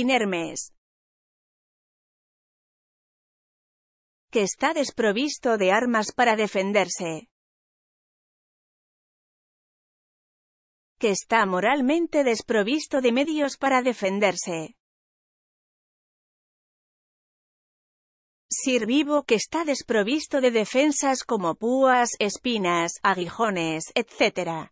inermes, que está desprovisto de armas para defenderse, que está moralmente desprovisto de medios para defenderse. SIRVIVO que está desprovisto de defensas como púas, espinas, aguijones, etc.